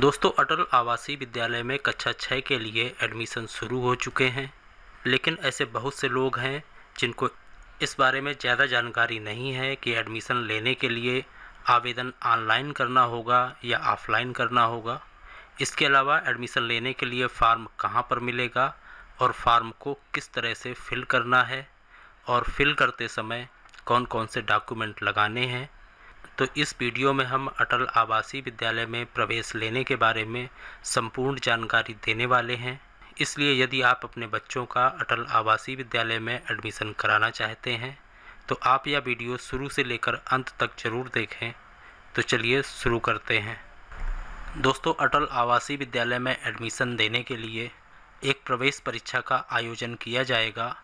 दोस्तों अटल आवासीय विद्यालय में कक्षा छः के लिए एडमिशन शुरू हो चुके हैं लेकिन ऐसे बहुत से लोग हैं जिनको इस बारे में ज़्यादा जानकारी नहीं है कि एडमिशन लेने के लिए आवेदन ऑनलाइन करना होगा या ऑफलाइन करना होगा इसके अलावा एडमिशन लेने के लिए फार्म कहाँ पर मिलेगा और फार्म को किस तरह से फिल करना है और फिल करते समय कौन कौन से डॉक्यूमेंट लगाने हैं तो इस वीडियो में हम अटल आवासीय विद्यालय में प्रवेश लेने के बारे में संपूर्ण जानकारी देने वाले हैं इसलिए यदि आप अपने बच्चों का अटल आवासीय विद्यालय में एडमिशन कराना चाहते हैं तो आप यह वीडियो शुरू से लेकर अंत तक ज़रूर देखें तो चलिए शुरू करते हैं दोस्तों अटल आवासीय विद्यालय में एडमिशन देने के लिए एक प्रवेश परीक्षा का आयोजन किया जाएगा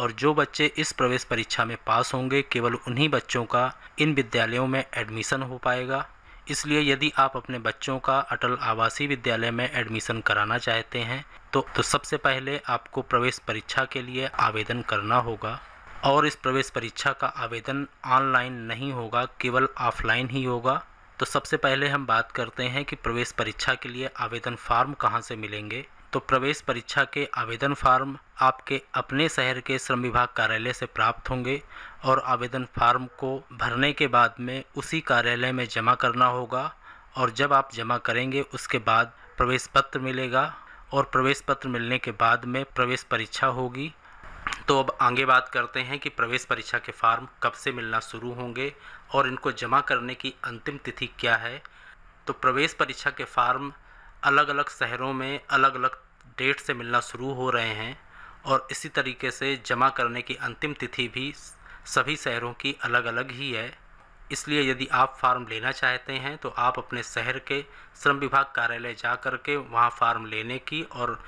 और जो बच्चे इस प्रवेश परीक्षा में पास होंगे केवल उन्हीं बच्चों का इन विद्यालयों में एडमिशन हो पाएगा इसलिए यदि आप अपने बच्चों का अटल आवासीय विद्यालय में एडमिशन कराना चाहते हैं तो, तो सबसे पहले आपको प्रवेश परीक्षा के लिए आवेदन करना होगा और इस प्रवेश परीक्षा का आवेदन ऑनलाइन नहीं होगा केवल ऑफलाइन ही होगा तो सबसे पहले हम बात करते हैं कि प्रवेश परीक्षा के लिए आवेदन फार्म कहाँ से मिलेंगे तो प्रवेश परीक्षा के आवेदन फार्म आपके अपने शहर के श्रम विभाग कार्यालय से प्राप्त होंगे और आवेदन फार्म को भरने के बाद में उसी कार्यालय में जमा करना होगा और जब आप जमा करेंगे उसके बाद प्रवेश पत्र मिलेगा और प्रवेश पत्र मिलने के बाद में प्रवेश परीक्षा होगी तो अब आगे बात करते हैं कि प्रवेश परीक्षा के फार्म कब से मिलना शुरू होंगे और इनको जमा करने की अंतिम तिथि क्या है तो प्रवेश परीक्षा के फार्म अलग अलग शहरों में अलग अलग डेट से मिलना शुरू हो रहे हैं और इसी तरीके से जमा करने की अंतिम तिथि भी सभी शहरों की अलग अलग ही है इसलिए यदि आप फार्म लेना चाहते हैं तो आप अपने शहर के श्रम विभाग कार्यालय जा कर के वहाँ फार्म लेने की और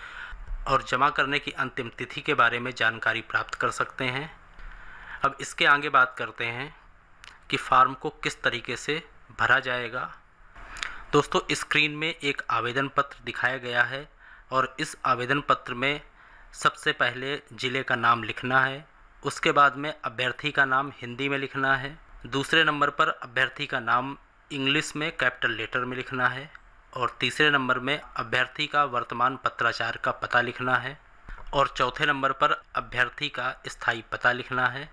और जमा करने की अंतिम तिथि के बारे में जानकारी प्राप्त कर सकते हैं अब इसके आगे बात करते हैं कि फार्म को किस तरीके से भरा जाएगा दोस्तों स्क्रीन में एक आवेदन पत्र दिखाया गया है और इस आवेदन पत्र में सबसे पहले ज़िले का नाम लिखना है उसके बाद में अभ्यर्थी का नाम हिंदी में लिखना है दूसरे नंबर पर अभ्यर्थी का नाम इंग्लिश में कैपिटल लेटर में लिखना है और तीसरे नंबर में अभ्यर्थी का वर्तमान पत्राचार का पता लिखना है और चौथे नंबर पर अभ्यर्थी का स्थायी पता लिखना है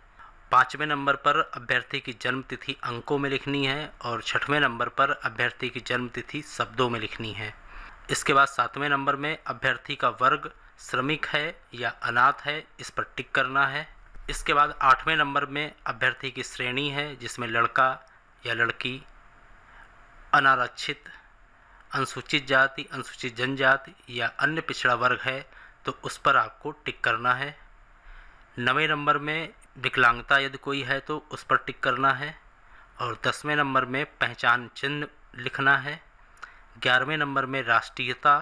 पाँचवें नंबर पर अभ्यर्थी की जन्म तिथि अंकों में लिखनी है और छठवें नंबर पर अभ्यर्थी की जन्म तिथि शब्दों में लिखनी है इसके बाद सातवें नंबर में अभ्यर्थी का वर्ग श्रमिक है या अनाथ है इस पर टिक करना है इसके बाद आठवें नंबर में अभ्यर्थी की श्रेणी है जिसमें लड़का या लड़की अनारक्षित अनुसूचित जाति अनुसूचित जनजाति या अन्य पिछड़ा वर्ग है तो उस पर आपको टिक करना है नवे नंबर में विकलांगता यदि कोई है तो उस पर टिक करना है और दसवें नंबर में पहचान चिन्ह लिखना है ग्यारहवें नंबर में राष्ट्रीयता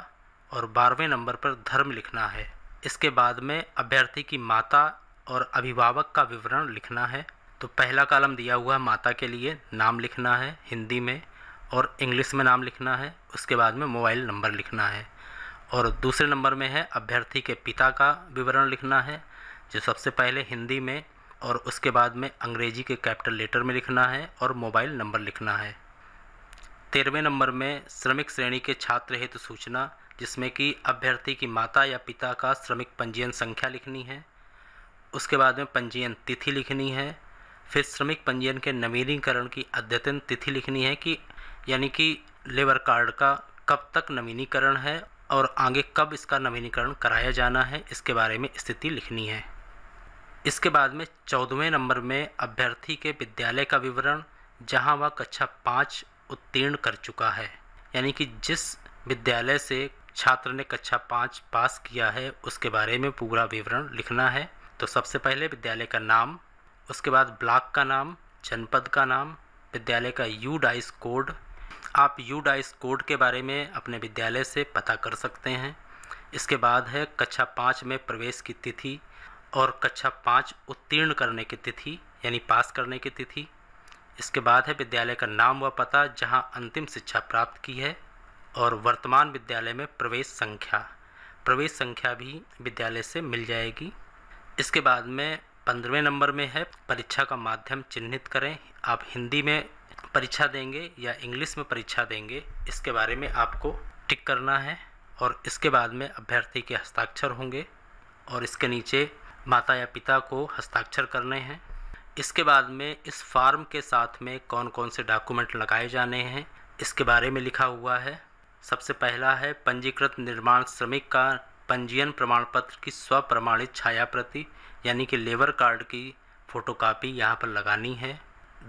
और बारहवें नंबर पर धर्म लिखना है इसके बाद में अभ्यर्थी की माता और अभिभावक का विवरण लिखना है तो पहला कालम दिया हुआ है माता के लिए नाम लिखना है हिंदी में और इंग्लिश में नाम लिखना है उसके बाद में मोबाइल नंबर लिखना है और दूसरे नंबर में है अभ्यर्थी के पिता का विवरण लिखना है जो सबसे पहले हिंदी में और उसके बाद में अंग्रेजी के कैपिटल लेटर में लिखना है और मोबाइल नंबर लिखना है तेरहवें नंबर में श्रमिक श्रेणी के छात्र हेतु सूचना जिसमें कि अभ्यर्थी की माता या पिता का श्रमिक पंजीयन संख्या लिखनी है उसके बाद में पंजीयन तिथि लिखनी है फिर श्रमिक पंजीयन के नवीनीकरण की अद्यतन तिथि लिखनी है कि यानी कि लेबर कार्ड का कब तक नवीनीकरण है और आगे कब इसका नवीनीकरण कराया जाना है इसके बारे में स्थिति लिखनी है इसके बाद में चौदहवें नंबर में अभ्यर्थी के विद्यालय का विवरण जहां वह कक्षा पाँच उत्तीर्ण कर चुका है यानी कि जिस विद्यालय से छात्र ने कक्षा पाँच पास किया है उसके बारे में पूरा विवरण लिखना है तो सबसे पहले विद्यालय का नाम उसके बाद ब्लॉक का नाम जनपद का नाम विद्यालय का यू डाइस कोड आप यू डाइस कोड के बारे में अपने विद्यालय से पता कर सकते हैं इसके बाद है कक्षा पाँच में प्रवेश की तिथि और कक्षा पाँच उत्तीर्ण करने की तिथि यानी पास करने की तिथि इसके बाद है विद्यालय का नाम व पता जहां अंतिम शिक्षा प्राप्त की है और वर्तमान विद्यालय में प्रवेश संख्या प्रवेश संख्या भी विद्यालय से मिल जाएगी इसके बाद में पंद्रहवें नंबर में है परीक्षा का माध्यम चिन्हित करें आप हिंदी में परीक्षा देंगे या इंग्लिश में परीक्षा देंगे इसके बारे में आपको टिक करना है और इसके बाद में अभ्यर्थी के हस्ताक्षर होंगे और इसके नीचे माता या पिता को हस्ताक्षर करने हैं इसके बाद में इस फार्म के साथ में कौन कौन से डॉक्यूमेंट लगाए जाने हैं इसके बारे में लिखा हुआ है सबसे पहला है पंजीकृत निर्माण श्रमिक का पंजीयन प्रमाण पत्र की स्व प्रमाणित छाया प्रति यानी कि लेबर कार्ड की फोटोकॉपी यहाँ पर लगानी है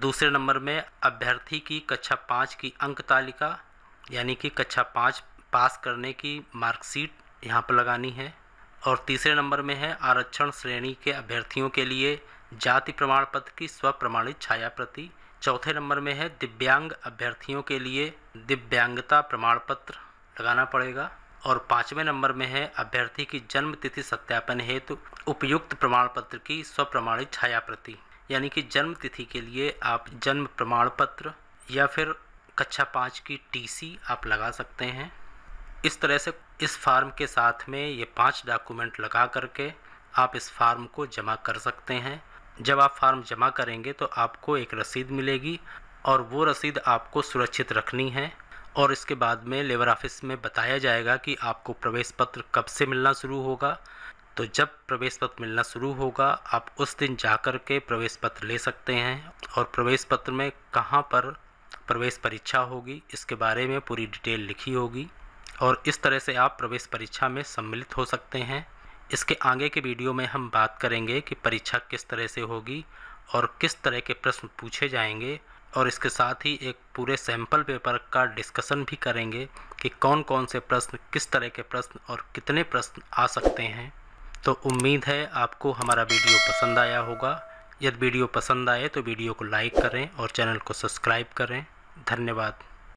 दूसरे नंबर में अभ्यर्थी की कक्षा पाँच की अंक तालिका यानी कि कक्षा पाँच पास करने की मार्कशीट यहाँ पर लगानी है और तीसरे नंबर में है आरक्षण श्रेणी के अभ्यर्थियों के लिए जाति प्रमाण पत्र की स्व प्रमाणित छाया प्रति चौथे नंबर में है दिव्यांग अभ्यर्थियों के लिए दिव्यांगता प्रमाण पत्र लगाना पड़ेगा और पाँचवें नंबर में है अभ्यर्थी की जन्म तिथि सत्यापन हेतु उपयुक्त प्रमाण पत्र की स्वप्रमाणित छाया प्रति यानी कि जन्म तिथि के लिए आप जन्म प्रमाण पत्र या फिर कक्षा पाँच की टीसी आप लगा सकते हैं इस तरह से इस फार्म के साथ में ये पांच डॉक्यूमेंट लगा करके आप इस फार्म को जमा कर सकते हैं जब आप फार्म जमा करेंगे तो आपको एक रसीद मिलेगी और वो रसीद आपको सुरक्षित रखनी है और इसके बाद में लेबर ऑफिस में बताया जाएगा कि आपको प्रवेश पत्र कब से मिलना शुरू होगा तो जब प्रवेश पत्र मिलना शुरू होगा आप उस दिन जा कर के प्रवेश पत्र ले सकते हैं और प्रवेश पत्र में कहाँ पर प्रवेश परीक्षा होगी इसके बारे में पूरी डिटेल लिखी होगी और इस तरह से आप प्रवेश परीक्षा में सम्मिलित हो सकते हैं इसके आगे के वीडियो में हम बात करेंगे कि परीक्षा किस तरह से होगी और किस तरह के प्रश्न पूछे जाएंगे और इसके साथ ही एक पूरे सैम्पल पेपर का डिस्कशन भी करेंगे कि कौन कौन से प्रश्न किस तरह के प्रश्न और कितने प्रश्न आ सकते हैं तो उम्मीद है आपको हमारा वीडियो पसंद आया होगा यदि वीडियो पसंद आए तो वीडियो को लाइक करें और चैनल को सब्सक्राइब करें धन्यवाद